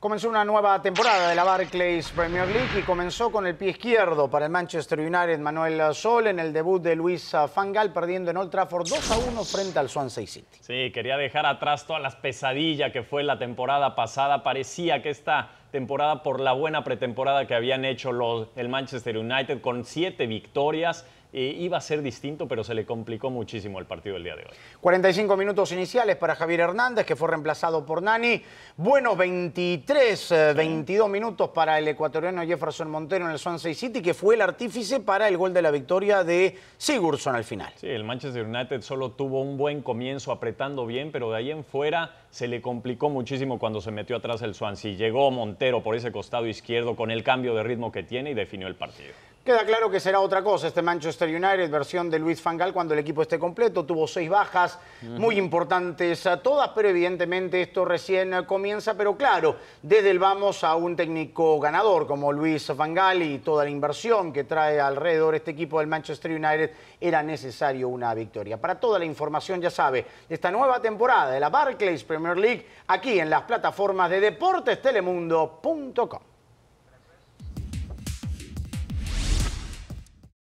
Comenzó una nueva temporada de la Barclays Premier League y comenzó con el pie izquierdo para el Manchester United Manuel Sol en el debut de Luis Fangal perdiendo en Old Trafford 2 a 1 frente al Swansea City. Sí, quería dejar atrás todas las pesadillas que fue la temporada pasada. Parecía que esta temporada por la buena pretemporada que habían hecho el Manchester United con siete victorias. Eh, iba a ser distinto, pero se le complicó muchísimo el partido el día de hoy. 45 minutos iniciales para Javier Hernández, que fue reemplazado por Nani. Bueno, 23, 22 eh, minutos para el ecuatoriano Jefferson Montero en el Swansea City, que fue el artífice para el gol de la victoria de Sigurdsson al final. Sí, el Manchester United solo tuvo un buen comienzo apretando bien, pero de ahí en fuera se le complicó muchísimo cuando se metió atrás el Swansea. Llegó Montero por ese costado izquierdo con el cambio de ritmo que tiene y definió el partido. Queda claro que será otra cosa este Manchester United, versión de Luis Fangal cuando el equipo esté completo. Tuvo seis bajas muy importantes a todas, pero evidentemente esto recién comienza. Pero claro, desde el vamos a un técnico ganador como Luis Fangal y toda la inversión que trae alrededor este equipo del Manchester United, era necesario una victoria. Para toda la información, ya sabe, de esta nueva temporada de la Barclays Premier League, aquí en las plataformas de deportes Telemundo.com